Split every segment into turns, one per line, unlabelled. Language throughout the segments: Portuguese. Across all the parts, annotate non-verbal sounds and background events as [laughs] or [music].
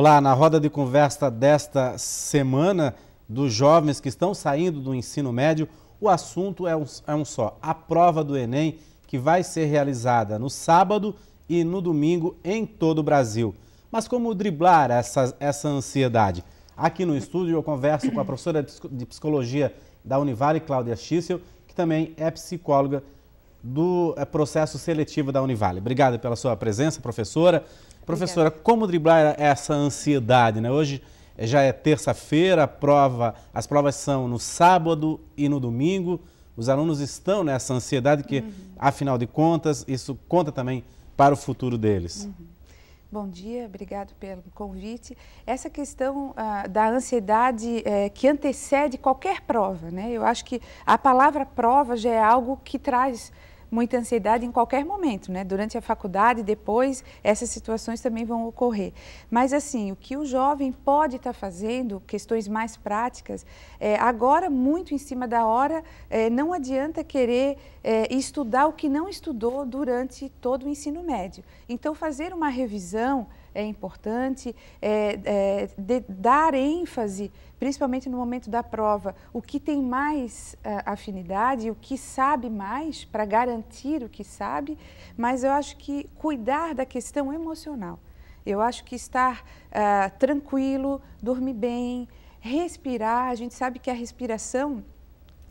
Olá, na roda de conversa desta semana dos jovens que estão saindo do ensino médio, o assunto é um, é um, só: a prova do Enem, que vai ser realizada no sábado e no domingo em todo o Brasil. Mas como driblar essa, essa ansiedade? Aqui no estúdio eu converso com a professora de psicologia da Univale, Cláudia Schissel, que também é psicóloga do é, processo seletivo da Univale. Obrigada pela sua presença, professora. Professora, Obrigada. como driblar é essa ansiedade? Né? Hoje já é terça-feira, prova, as provas são no sábado e no domingo. Os alunos estão nessa ansiedade que, uhum. afinal de contas, isso conta também para o futuro deles. Uhum.
Bom dia, obrigado pelo convite. Essa questão ah, da ansiedade eh, que antecede qualquer prova, né? Eu acho que a palavra prova já é algo que traz muita ansiedade em qualquer momento, né? Durante a faculdade, depois, essas situações também vão ocorrer. Mas, assim, o que o jovem pode estar tá fazendo, questões mais práticas, é, agora, muito em cima da hora, é, não adianta querer é, estudar o que não estudou durante todo o ensino médio. Então, fazer uma revisão é importante, é, é, de, dar ênfase, principalmente no momento da prova, o que tem mais é, afinidade, o que sabe mais, para garantir o que sabe, mas eu acho que cuidar da questão emocional. Eu acho que estar uh, tranquilo, dormir bem, respirar, a gente sabe que a respiração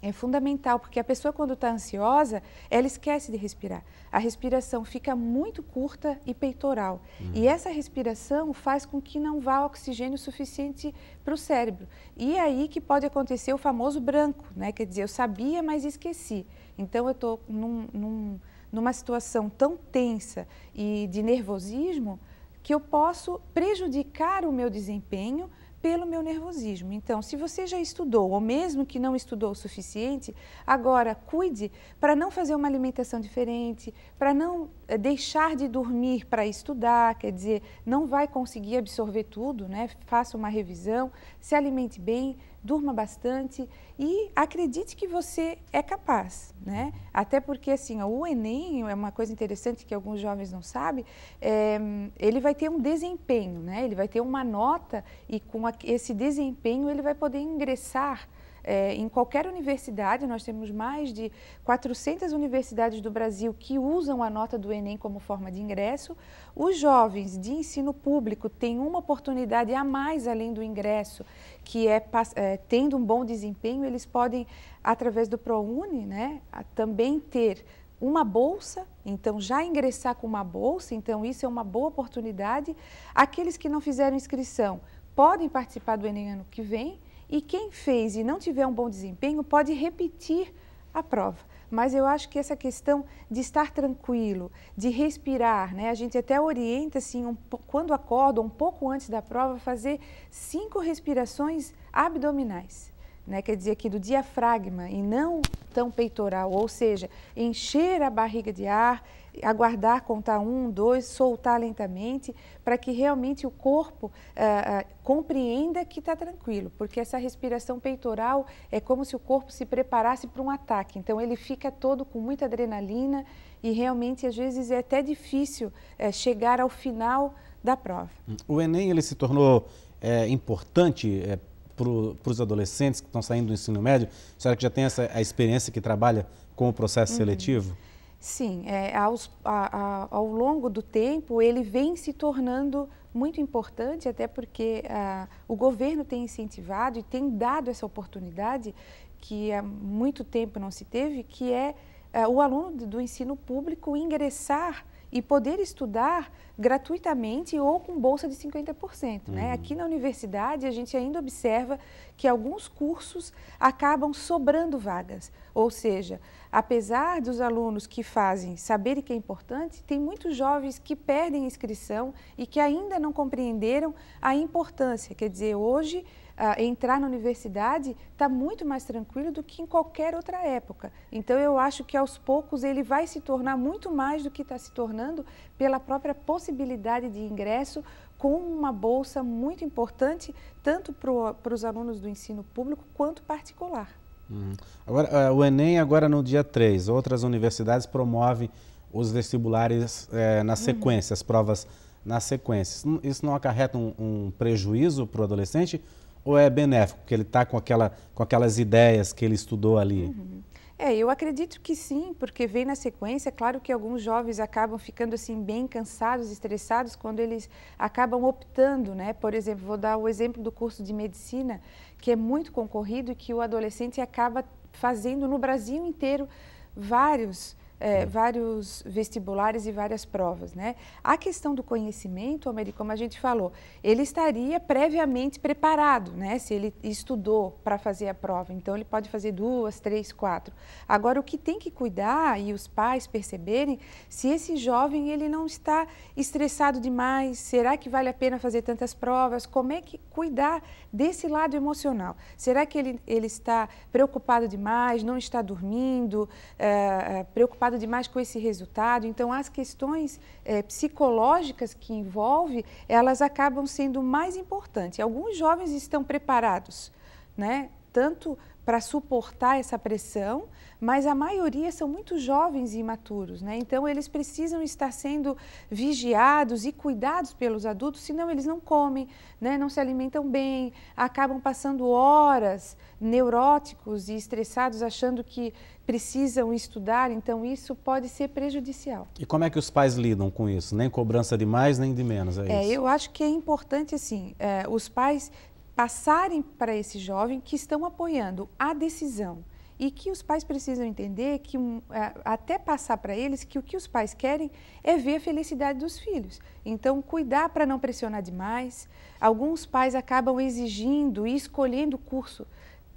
é fundamental, porque a pessoa, quando está ansiosa, ela esquece de respirar. A respiração fica muito curta e peitoral. Uhum. E essa respiração faz com que não vá oxigênio suficiente para o cérebro. E é aí que pode acontecer o famoso branco, né? Quer dizer, eu sabia, mas esqueci. Então, eu estou num, num, numa situação tão tensa e de nervosismo que eu posso prejudicar o meu desempenho pelo meu nervosismo. Então, se você já estudou, ou mesmo que não estudou o suficiente, agora cuide para não fazer uma alimentação diferente, para não é, deixar de dormir para estudar, quer dizer, não vai conseguir absorver tudo, né? Faça uma revisão, se alimente bem, durma bastante e acredite que você é capaz, né? Até porque assim, o Enem é uma coisa interessante que alguns jovens não sabem, é, ele vai ter um desempenho, né? Ele vai ter uma nota e com esse desempenho ele vai poder ingressar é, em qualquer universidade, nós temos mais de 400 universidades do Brasil que usam a nota do Enem como forma de ingresso. Os jovens de ensino público têm uma oportunidade a mais além do ingresso, que é, é tendo um bom desempenho, eles podem, através do ProUni, né, também ter uma bolsa, então já ingressar com uma bolsa, então isso é uma boa oportunidade. Aqueles que não fizeram inscrição podem participar do Enem ano que vem, e quem fez e não tiver um bom desempenho pode repetir a prova. Mas eu acho que essa questão de estar tranquilo, de respirar, né? A gente até orienta, assim, um, quando acorda, um pouco antes da prova, fazer cinco respirações abdominais. Né, quer dizer aqui do diafragma e não tão peitoral, ou seja, encher a barriga de ar, aguardar contar um, dois, soltar lentamente, para que realmente o corpo ah, ah, compreenda que está tranquilo, porque essa respiração peitoral é como se o corpo se preparasse para um ataque. Então ele fica todo com muita adrenalina e realmente às vezes é até difícil eh, chegar ao final da prova.
O Enem ele se tornou é, importante é, para os adolescentes que estão saindo do ensino médio? Será que já tem essa a experiência que trabalha com o processo uhum. seletivo?
Sim, é, aos, a, a, ao longo do tempo ele vem se tornando muito importante, até porque a, ah, o governo tem incentivado e tem dado essa oportunidade que há muito tempo não se teve, que é ah, o aluno do ensino público ingressar e poder estudar gratuitamente ou com bolsa de 50%. Né? Uhum. Né? Aqui na universidade, a gente ainda observa que alguns cursos acabam sobrando vagas. Ou seja, apesar dos alunos que fazem saber que é importante, tem muitos jovens que perdem inscrição e que ainda não compreenderam a importância. Quer dizer, hoje uh, entrar na universidade está muito mais tranquilo do que em qualquer outra época. Então, eu acho que aos poucos ele vai se tornar muito mais do que está se tornando pela própria possibilidade de ingresso com uma bolsa muito importante, tanto para os alunos do ensino público quanto particular.
Hum. Agora, uh, o Enem agora no dia 3, outras universidades promovem os vestibulares eh, na uhum. sequência, uhum. as provas na sequência. Isso não acarreta um, um prejuízo para o adolescente? ou é benéfico, porque ele está com, aquela, com aquelas ideias que ele estudou ali?
Uhum. É, eu acredito que sim, porque vem na sequência, claro que alguns jovens acabam ficando assim bem cansados, estressados quando eles acabam optando, né? Por exemplo, vou dar o exemplo do curso de medicina, que é muito concorrido e que o adolescente acaba fazendo no Brasil inteiro vários é, vários vestibulares e várias provas, né? A questão do conhecimento, Américo, como a gente falou, ele estaria previamente preparado, né? Se ele estudou para fazer a prova, então ele pode fazer duas, três, quatro. Agora, o que tem que cuidar e os pais perceberem se esse jovem ele não está estressado demais, será que vale a pena fazer tantas provas? Como é que cuidar desse lado emocional? Será que ele, ele está preocupado demais, não está dormindo, é, preocupado demais com esse resultado. Então, as questões é, psicológicas que envolve, elas acabam sendo mais importantes. Alguns jovens estão preparados, né? Tanto para suportar essa pressão, mas a maioria são muito jovens e imaturos, né? Então eles precisam estar sendo vigiados e cuidados pelos adultos, senão eles não comem, né? Não se alimentam bem, acabam passando horas neuróticos e estressados achando que precisam estudar, então isso pode ser prejudicial.
E como é que os pais lidam com isso? Nem cobrança de mais, nem de menos, é, é isso? Eu
acho que é importante, assim, é, os pais passarem para esse jovem que estão apoiando a decisão e que os pais precisam entender que um, é, até passar para eles que o que os pais querem é ver a felicidade dos filhos. Então cuidar para não pressionar demais. Alguns pais acabam exigindo e escolhendo curso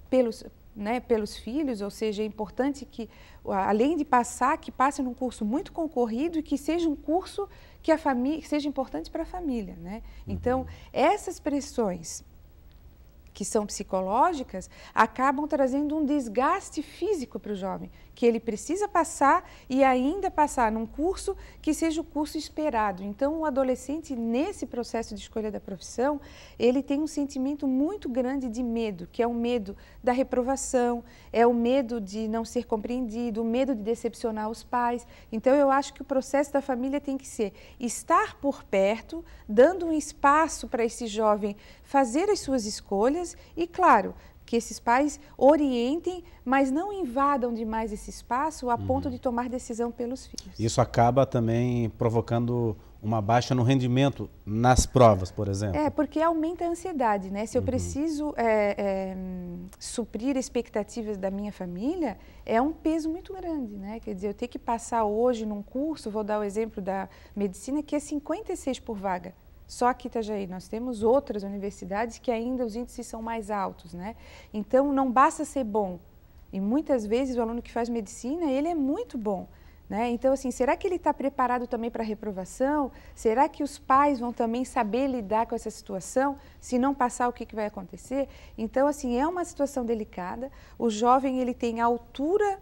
pelos né, pelos filhos, ou seja, é importante que, além de passar, que passe num curso muito concorrido e que seja um curso que a família seja importante para a família, né? Uhum. Então, essas pressões que são psicológicas acabam trazendo um desgaste físico para o jovem, que ele precisa passar e ainda passar num curso que seja o curso esperado. Então, o adolescente, nesse processo de escolha da profissão, ele tem um sentimento muito grande de medo, que é o medo da reprovação, é o medo de não ser compreendido, o medo de decepcionar os pais. Então, eu acho que o processo da família tem que ser estar por perto, dando um espaço para esse jovem fazer as suas escolhas e, claro, que esses pais orientem, mas não invadam demais esse espaço a uhum. ponto de tomar decisão pelos filhos.
Isso acaba também provocando uma baixa no rendimento nas provas, por exemplo. É,
porque aumenta a ansiedade, né? Se eu uhum. preciso é, é, suprir expectativas da minha família, é um peso muito grande, né? Quer dizer, eu tenho que passar hoje num curso, vou dar o exemplo da medicina, que é 56 por vaga. Só que Itajaí nós temos outras universidades que ainda os índices são mais altos, né? Então não basta ser bom. E muitas vezes o aluno que faz medicina, ele é muito bom. Né? Então, assim, será que ele está preparado também para a reprovação? Será que os pais vão também saber lidar com essa situação? Se não passar, o que, que vai acontecer? Então, assim, é uma situação delicada. O jovem, ele tem a altura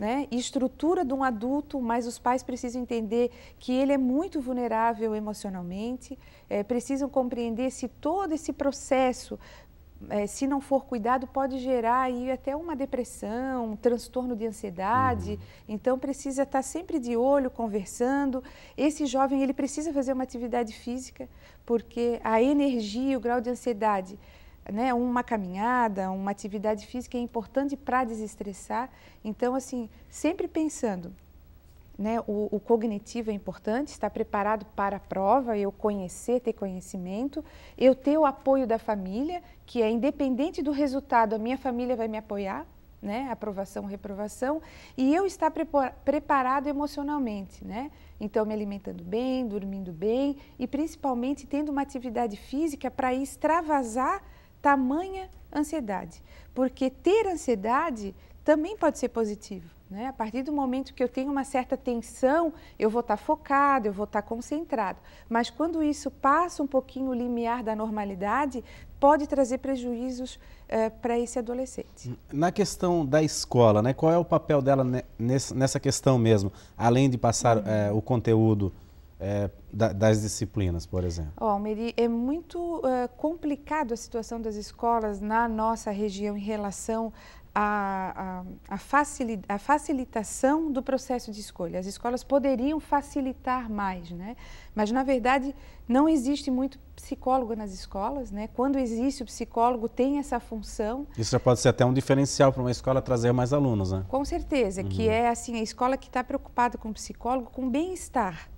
né, e estrutura de um adulto, mas os pais precisam entender que ele é muito vulnerável emocionalmente, é, precisam compreender se todo esse processo é, se não for cuidado, pode gerar aí até uma depressão, um transtorno de ansiedade. Uhum. Então, precisa estar sempre de olho, conversando. Esse jovem, ele precisa fazer uma atividade física, porque a energia, o grau de ansiedade né, uma caminhada, uma atividade física é importante para desestressar. Então, assim, sempre pensando, né, o, o, cognitivo é importante, estar preparado para a prova, eu conhecer, ter conhecimento, eu ter o apoio da família, que é independente do resultado, a minha família vai me apoiar, né, aprovação, reprovação, e eu estar preparado emocionalmente, né? Então, me alimentando bem, dormindo bem e principalmente tendo uma atividade física para extravasar tamanha ansiedade. Porque ter ansiedade também pode ser positivo. Né? A partir do momento que eu tenho uma certa tensão, eu vou estar tá focado, eu vou estar tá concentrado. Mas quando isso passa um pouquinho o limiar da normalidade, pode trazer prejuízos eh, para esse adolescente. Hum,
na questão da escola, né? qual é o papel dela nessa questão mesmo? Além de passar uhum. é, o conteúdo é, das disciplinas, por exemplo?
Ó, oh, Meri, é muito uh, complicado a situação das escolas na nossa região em relação à facilitação do processo de escolha. As escolas poderiam facilitar mais, né? mas na verdade não existe muito psicólogo nas escolas. Né? Quando existe, o psicólogo tem essa função.
Isso já pode ser até um diferencial para uma escola trazer mais alunos. Né?
Com certeza, uhum. que é assim, a escola que está preocupada com o psicólogo, com o bem-estar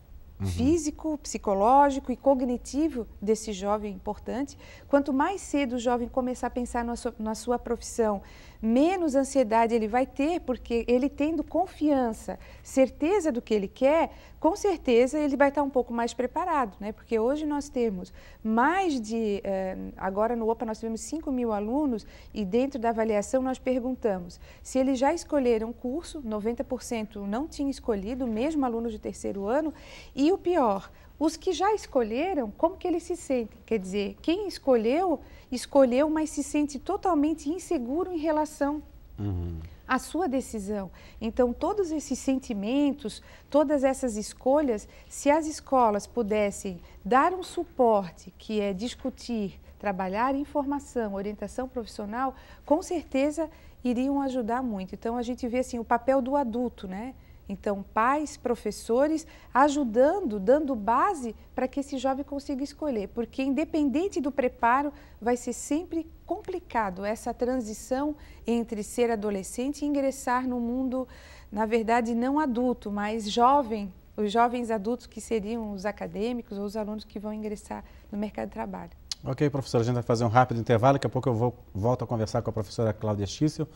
Uhum. físico, psicológico e cognitivo desse jovem importante. Quanto mais cedo o jovem começar a pensar na sua, na sua profissão, menos ansiedade ele vai ter, porque ele tendo confiança, certeza do que ele quer, com certeza ele vai estar um pouco mais preparado, né? porque hoje nós temos mais de, eh, agora no OPA nós tivemos 5 mil alunos e dentro da avaliação nós perguntamos se eles já escolheram um curso, 90% não tinha escolhido, mesmo alunos de terceiro ano, e o pior, os que já escolheram, como que eles se sentem? Quer dizer, quem escolheu, escolheu, mas se sente totalmente inseguro em relação Uhum a sua decisão. Então, todos esses sentimentos, todas essas escolhas, se as escolas pudessem dar um suporte, que é discutir, trabalhar informação, orientação profissional, com certeza iriam ajudar muito. Então, a gente vê assim o papel do adulto, né? Então, pais, professores, ajudando, dando base para que esse jovem consiga escolher, porque independente do preparo, vai ser sempre complicado essa transição entre ser adolescente e ingressar no mundo, na verdade, não adulto, mas jovem, os jovens adultos que seriam os acadêmicos ou os alunos que vão ingressar no mercado de trabalho.
Ok, professora, a gente vai fazer um rápido intervalo, daqui a pouco eu vou, volto a conversar com a professora Cláudia Schissel,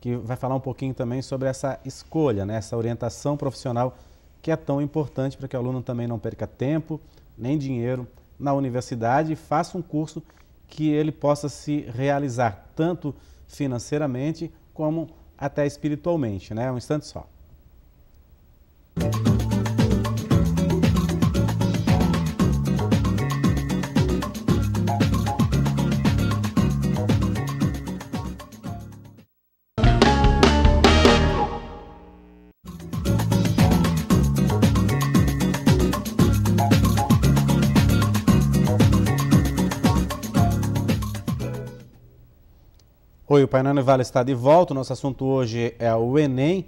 que vai falar um pouquinho também sobre essa escolha, né? essa orientação profissional que é tão importante para que o aluno também não perca tempo nem dinheiro na universidade e faça um curso que ele possa se realizar tanto financeiramente como até espiritualmente, né? Um instante só. O Painel Vale está de volta. O nosso assunto hoje é o Enem,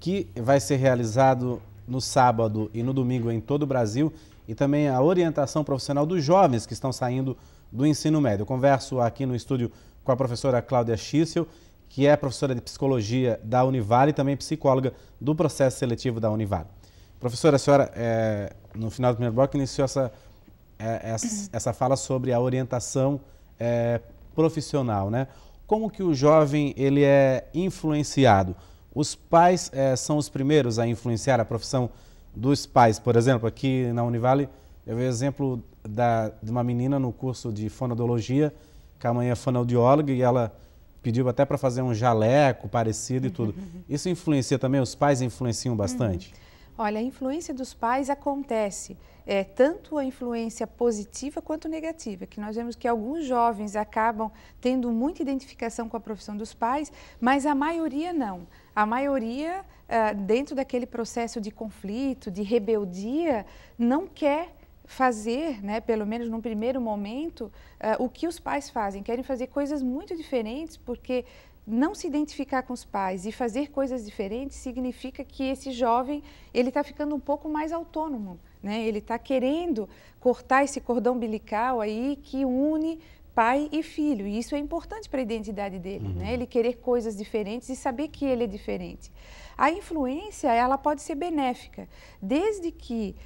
que vai ser realizado no sábado e no domingo em todo o Brasil, e também a orientação profissional dos jovens que estão saindo do ensino médio. Eu converso aqui no estúdio com a professora Cláudia Schissel, que é professora de psicologia da Univale e também psicóloga do processo seletivo da Univale. Professora, a senhora, é, no final do primeiro bloco, iniciou essa, é, essa, essa, fala sobre a orientação é, profissional, né? como que o jovem ele é influenciado? Os pais é, são os primeiros a influenciar a profissão dos pais. Por exemplo, aqui na Univale, eu vi o exemplo da, de uma menina no curso de fonodologia, que amanhã é fonoaudióloga, e ela pediu até para fazer um jaleco parecido e tudo. Uhum. Isso influencia também? Os pais influenciam bastante? Uhum.
Olha, a influência dos pais acontece, é, tanto a influência positiva quanto negativa, que nós vemos que alguns jovens acabam tendo muita identificação com a profissão dos pais, mas a maioria não. A maioria, ah, dentro daquele processo de conflito, de rebeldia, não quer fazer, né, pelo menos num primeiro momento, uh, o que os pais fazem. Querem fazer coisas muito diferentes porque não se identificar com os pais e fazer coisas diferentes significa que esse jovem ele está ficando um pouco mais autônomo, né? Ele está querendo cortar esse cordão umbilical aí que une pai e filho. E isso é importante para a identidade dele, né? uhum. né? Ele querer coisas diferentes e saber que ele é diferente. A influência ela pode ser benéfica, desde que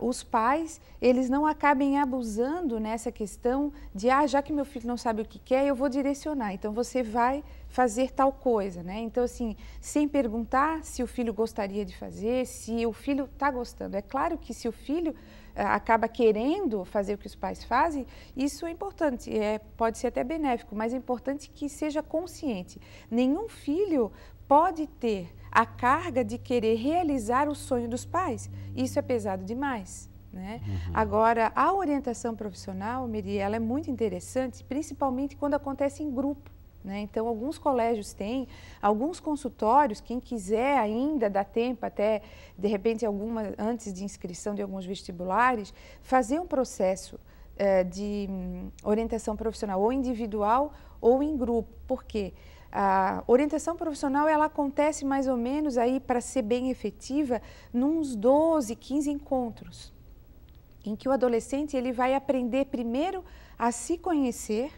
uh, os pais eles não acabem abusando nessa questão de ah já que meu filho não sabe o que quer eu vou direcionar, então você vai fazer tal coisa, né? Então assim sem perguntar se o filho gostaria de fazer, se o filho está gostando. É claro que se o filho ah, acaba querendo fazer o que os pais fazem, isso é importante, é, pode ser até benéfico, mas é importante que seja consciente. Nenhum filho pode ter a carga de querer realizar o sonho dos pais. Isso é pesado demais. Né? Uhum. Agora, a orientação profissional, Miri, ela é muito interessante, principalmente quando acontece em grupo. Né? Então, alguns colégios têm, alguns consultórios, quem quiser ainda, dá tempo até, de repente, alguma, antes de inscrição de alguns vestibulares, fazer um processo eh, de hum, orientação profissional ou individual ou em grupo. Por quê? Porque a orientação profissional ela acontece mais ou menos aí para ser bem efetiva nos 12, 15 encontros, em que o adolescente ele vai aprender primeiro a se conhecer,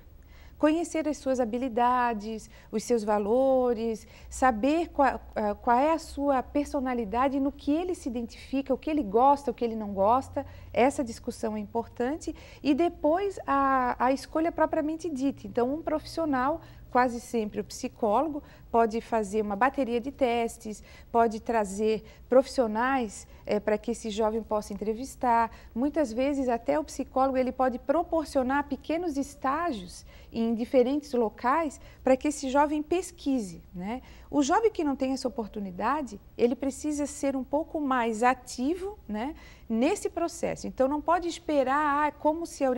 conhecer as suas habilidades, os seus valores, saber qual, qual, é a sua personalidade, no que ele se identifica, o que ele gosta, o que ele não gosta. Essa discussão é importante. E depois a, a escolha propriamente dita. Então, um profissional quase sempre o psicólogo pode fazer uma bateria de testes, pode trazer profissionais é, para que esse jovem possa entrevistar. Muitas vezes até o psicólogo ele pode proporcionar pequenos estágios em diferentes locais para que esse jovem pesquise, né? O jovem que não tem essa oportunidade, ele precisa ser um pouco mais ativo né, nesse processo. Então, não pode esperar ah, como se a,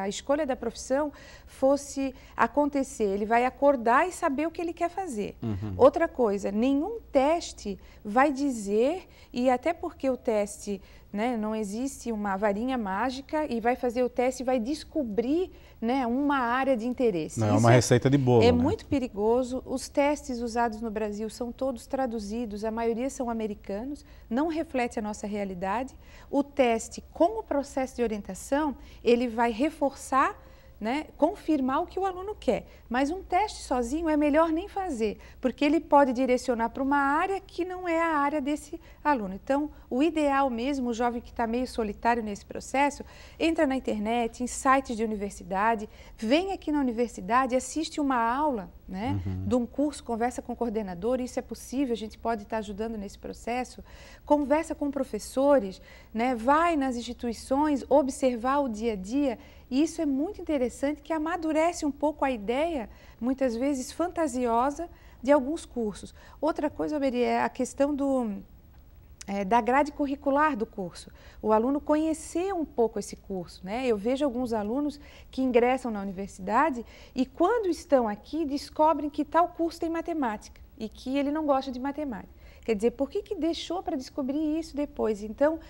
a escolha da profissão fosse acontecer. Ele vai acordar e saber o que ele quer fazer. Uhum. Outra coisa, nenhum teste vai dizer, e até porque o teste né? Não existe uma varinha mágica e vai fazer o teste e vai descobrir, né, uma área de interesse. Não é Isso é uma receita de bolo. É né? muito perigoso. Os testes usados no Brasil são todos traduzidos, a maioria são americanos, não reflete a nossa realidade. O teste com o processo de orientação, ele vai reforçar né, confirmar o que o aluno quer. Mas um teste sozinho é melhor nem fazer, porque ele pode direcionar para uma área que não é a área desse aluno. Então, o ideal mesmo, o jovem que está meio solitário nesse processo, entra na internet, em sites de universidade, vem aqui na universidade, assiste uma aula né, uhum. de um curso, conversa com o coordenador, isso é possível, a gente pode estar tá ajudando nesse processo, conversa com professores, né, vai nas instituições observar o dia a dia e isso é muito interessante que amadurece um pouco a ideia, muitas vezes fantasiosa, de alguns cursos. Outra coisa, Mary, é a questão do, é, da grade curricular do curso. O aluno conhecer um pouco esse curso. Né? Eu vejo alguns alunos que ingressam na universidade e, quando estão aqui, descobrem que tal curso tem matemática e que ele não gosta de matemática. Quer dizer, por que, que deixou para descobrir isso depois? Então, uh,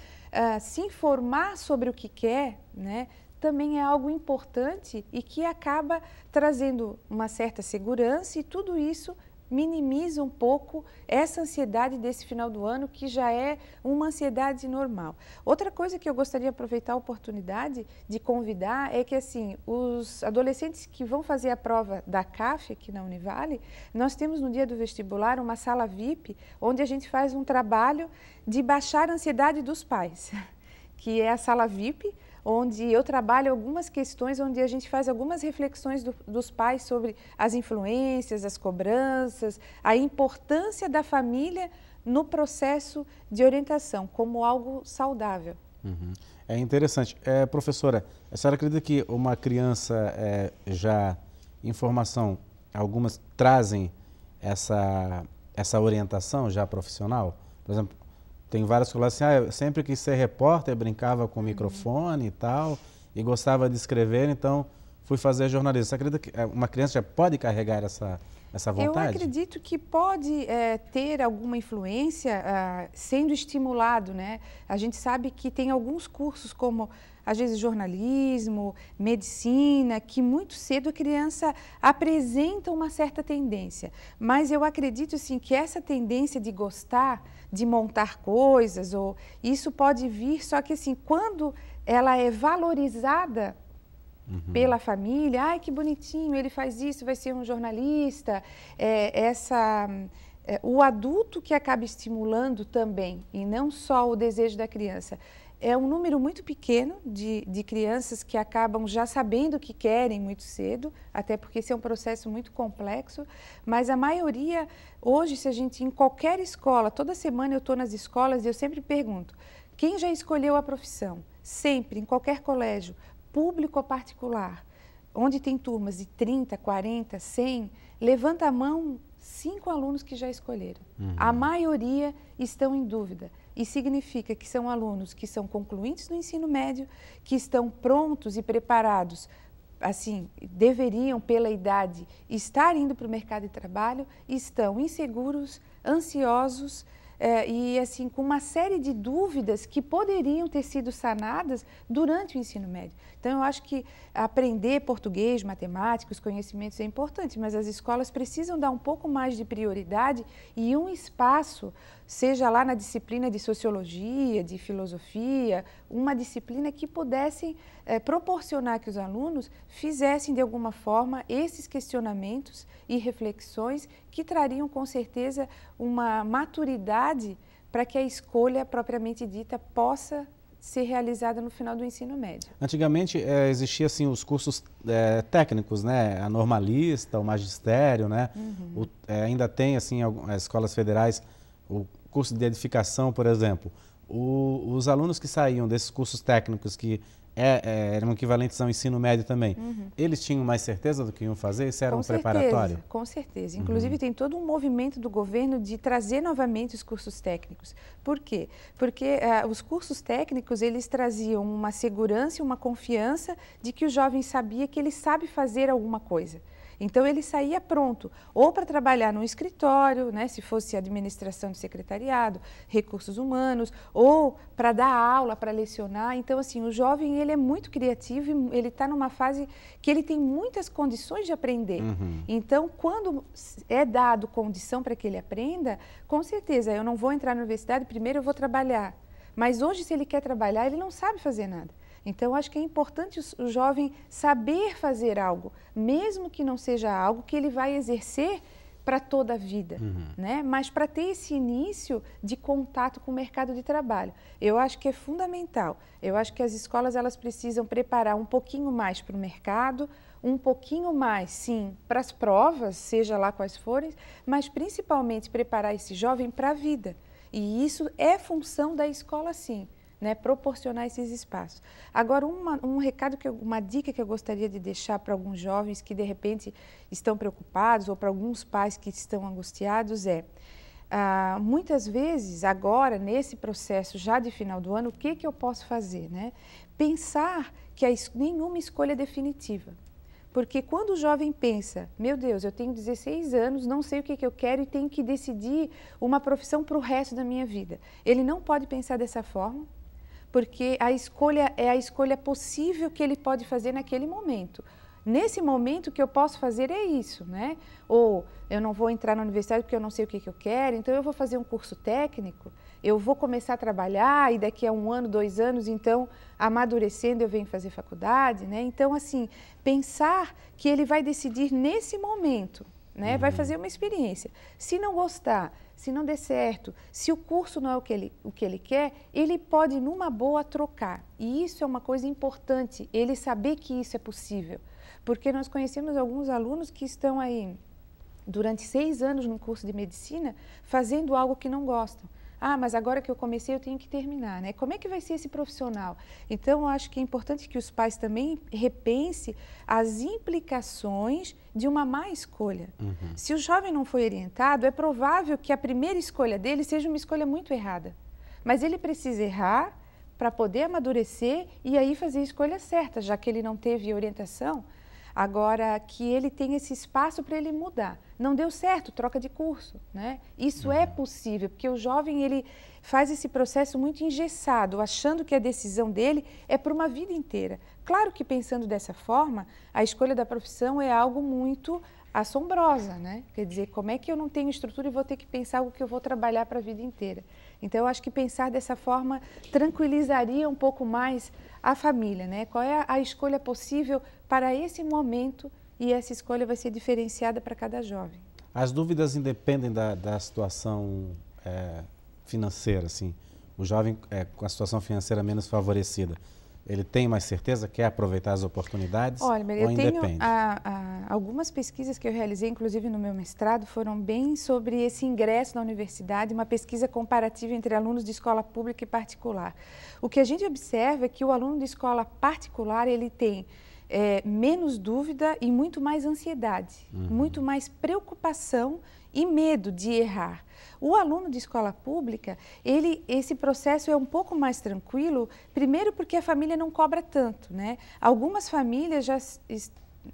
se informar sobre o que quer, né? também é algo importante e que acaba trazendo uma certa segurança e tudo isso minimiza um pouco essa ansiedade desse final do ano, que já é uma ansiedade normal. Outra coisa que eu gostaria de aproveitar a oportunidade de convidar é que, assim, os adolescentes que vão fazer a prova da CAF aqui na Univale, nós temos no dia do vestibular uma sala VIP, onde a gente faz um trabalho de baixar a ansiedade dos pais, [laughs] que é a sala VIP, onde eu trabalho algumas questões, onde a gente faz algumas reflexões do, dos pais sobre as influências, as cobranças, a importância da família no processo de orientação como algo saudável.
Uhum. É interessante. É, professora, a senhora acredita que uma criança é, já em formação, algumas trazem essa, essa orientação já profissional? Por exemplo, tem várias que falam assim, ah, sempre quis ser repórter, brincava com o uhum. microfone e tal, e gostava de escrever, então fui fazer jornalismo. Você acredita que é, uma criança já pode carregar essa, essa vontade? Eu
acredito que pode é, ter alguma influência ah, sendo estimulado, né? A gente sabe que tem alguns cursos como às vezes jornalismo, medicina, que muito cedo a criança apresenta uma certa tendência. Mas eu acredito sim que essa tendência de gostar, de montar coisas, ou isso pode vir, só que assim, quando ela é valorizada Uhum. pela família. Ai, que bonitinho, ele faz isso, vai ser um jornalista. É, essa, é, o adulto que acaba estimulando também, e não só o desejo da criança é um número muito pequeno de, de crianças que acabam já sabendo o que querem muito cedo, até porque esse é um processo muito complexo, mas a maioria, hoje, se a gente, em qualquer escola, toda semana eu estou nas escolas e eu sempre pergunto, quem já escolheu a profissão? Sempre, em qualquer colégio, público ou particular, onde tem turmas de 30, 40, 100, levanta a mão cinco alunos que já escolheram. Uhum. A maioria estão em dúvida e significa que são alunos que são concluintes do ensino médio, que estão prontos e preparados, assim, deveriam, pela idade, estar indo para o mercado de trabalho, estão inseguros, ansiosos, é, e assim com uma série de dúvidas que poderiam ter sido sanadas durante o ensino médio. Então eu acho que aprender português, matemática, os conhecimentos é importante, mas as escolas precisam dar um pouco mais de prioridade e um espaço, seja lá na disciplina de sociologia, de filosofia, uma disciplina que pudessem é, proporcionar que os alunos fizessem de alguma forma esses questionamentos e reflexões que trariam com certeza uma maturidade para que a escolha propriamente dita possa ser realizada no final do ensino médio.
Antigamente é, existia assim os cursos é, técnicos, né, a normalista, o magistério, né, uhum. o, é, ainda tem assim algumas é, escolas federais o curso de edificação, por exemplo. O, os alunos que saíam desses cursos técnicos que é, é, eram equivalentes ao ensino médio também. Uhum. Eles tinham mais certeza do que iam fazer? Isso era com um certeza, preparatório? Com
certeza. Uhum. Inclusive, uhum. tem todo um movimento do governo de trazer novamente os cursos técnicos. Por quê? Porque uh, os cursos técnicos, eles traziam uma segurança e uma confiança de que o jovem sabia que ele sabe fazer alguma coisa. Então ele saía pronto, ou para trabalhar num escritório, né, se fosse administração de secretariado, recursos humanos, ou para dar aula, para lecionar. Então assim, o jovem ele é muito criativo, ele está numa fase que ele tem muitas condições de aprender. Uhum. Então quando é dado condição para que ele aprenda, com certeza eu não vou entrar na universidade, primeiro eu vou trabalhar. Mas hoje se ele quer trabalhar, ele não sabe fazer nada. Então, acho que é importante o jovem saber fazer algo, mesmo que não seja algo que ele vai exercer para toda a vida, uhum. né? Mas para ter esse início de contato com o mercado de trabalho, eu acho que é fundamental. Eu acho que as escolas elas precisam preparar um pouquinho mais para o mercado, um pouquinho mais, sim, para as provas, seja lá quais forem, mas principalmente preparar esse jovem para a vida. E isso é função da escola, sim né, proporcionar esses espaços. Agora, uma, um recado, que eu, uma dica que eu gostaria de deixar para alguns jovens que de repente estão preocupados ou para alguns pais que estão angustiados é, ah, muitas vezes agora nesse processo já de final do ano, o que, que eu posso fazer? Né? Pensar que nenhuma escolha é definitiva. Porque quando o jovem pensa, meu Deus, eu tenho 16 anos, não sei o que, que eu quero e tenho que decidir uma profissão para o resto da minha vida. Ele não pode pensar dessa forma, porque a escolha é a escolha possível que ele pode fazer naquele momento. Nesse momento, o que eu posso fazer é isso, né? Ou eu não vou entrar na universidade porque eu não sei o que, que eu quero, então eu vou fazer um curso técnico, eu vou começar a trabalhar e daqui a um ano, dois anos, então, amadurecendo, eu venho fazer faculdade, né? Então, assim, pensar que ele vai decidir nesse momento, né? Uhum. Vai fazer uma experiência. Se não gostar, se não der certo, se o curso não é o que ele, o que ele quer, ele pode, numa boa, trocar. E isso é uma coisa importante, ele saber que isso é possível. Porque nós conhecemos alguns alunos que estão aí durante seis anos no curso de medicina fazendo algo que não gostam ah, mas agora que eu comecei eu tenho que terminar, né? Como é que vai ser esse profissional? Então, eu acho que é importante que os pais também repensem as implicações de uma má escolha. Uhum. Se o jovem não foi orientado, é provável que a primeira escolha dele seja uma escolha muito errada. Mas ele precisa errar para poder amadurecer e aí fazer a escolha certa, já que ele não teve orientação Agora, que ele tem esse espaço para ele mudar. Não deu certo, troca de curso, né? Isso é uhum. é possível, porque o jovem, ele faz esse processo muito engessado, achando que a decisão dele é para uma vida inteira. Claro que pensando dessa forma, a escolha da profissão é algo muito assombrosa, né? Quer dizer, como é que eu não tenho estrutura e vou ter que pensar algo que eu vou trabalhar para a vida inteira? Então, eu acho que pensar dessa forma tranquilizaria um pouco mais a família, né? Qual é a escolha possível para esse momento e essa escolha vai ser diferenciada para cada jovem.
As dúvidas independem da, da situação é, financeira, assim. O jovem é, com a situação financeira menos favorecida, ele tem mais certeza, quer aproveitar as oportunidades? Olha, Maria, eu independe? tenho
a, a, algumas pesquisas que eu realizei, inclusive no meu mestrado, foram bem sobre esse ingresso na universidade, uma pesquisa comparativa entre alunos de escola pública e particular. O que a gente observa é que o aluno de escola particular, ele tem é, menos dúvida e muito mais ansiedade, uhum. muito mais preocupação e medo de errar. O aluno de escola pública, ele, esse processo é um pouco mais tranquilo, primeiro porque a família não cobra tanto, né? Algumas famílias já est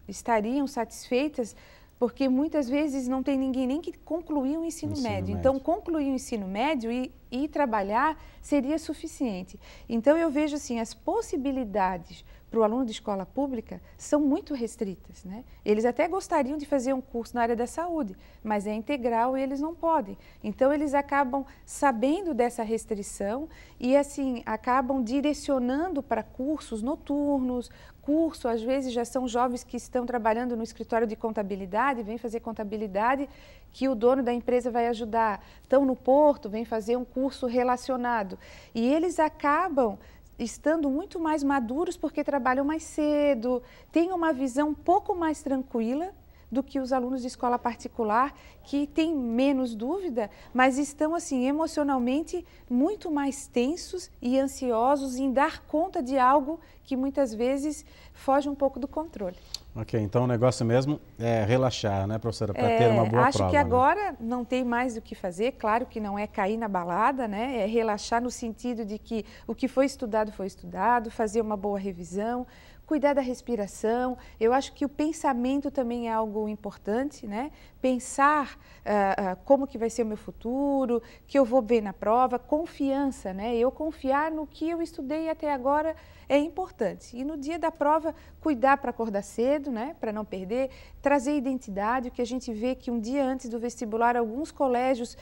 estariam satisfeitas porque muitas vezes não tem ninguém nem que concluiu o ensino, ensino médio. médio. Então, concluir o ensino médio e, e trabalhar seria suficiente. Então, eu vejo assim, as possibilidades para o aluno de escola pública são muito restritas. Né? Eles até gostariam de fazer um curso na área da saúde, mas é integral e eles não podem. Então, eles acabam sabendo dessa restrição e, assim, acabam direcionando para cursos noturnos, curso, às vezes já são jovens que estão trabalhando no escritório de contabilidade, vem fazer contabilidade que o dono da empresa vai ajudar. Estão no porto, vem fazer um curso relacionado. E eles acabam estando muito mais maduros porque trabalham mais cedo, têm uma visão um pouco mais tranquila do que os alunos de escola particular, que têm menos dúvida, mas estão assim emocionalmente muito mais tensos e ansiosos em dar conta de algo que muitas vezes foge um pouco do controle.
Ok, então o negócio mesmo é relaxar, né, professora, para é, ter uma é, boa acho prova. Acho né? que agora
não tem mais o que fazer, claro que não é cair na balada, né, é relaxar no sentido de que o que foi estudado foi estudado, fazer uma boa revisão, cuidar da respiração. Eu acho que o pensamento também é algo importante, né? Pensar uh, uh, como que vai ser o meu futuro, que eu vou ver na prova, confiança, né? Eu confiar no que eu estudei até agora é importante. E no dia da prova, cuidar para acordar cedo, né, para não perder, trazer identidade, o que a gente vê que um dia antes do vestibular, alguns colégios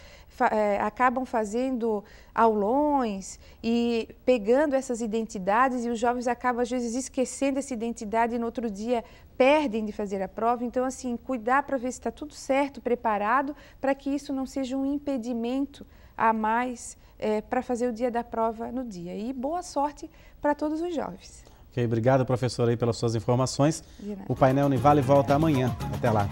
é, acabam fazendo aulões e pegando essas identidades e os jovens acabam, às vezes, esquecendo essa identidade e no outro dia perdem de fazer a prova. Então, assim, cuidar para ver se está tudo certo, preparado, para que isso não seja um impedimento a mais é, eh, para fazer o dia da prova no dia. E boa sorte para todos os jovens.
Ok, obrigado, professora, aí, pelas suas informações. O painel Univale volta amanhã. Até lá.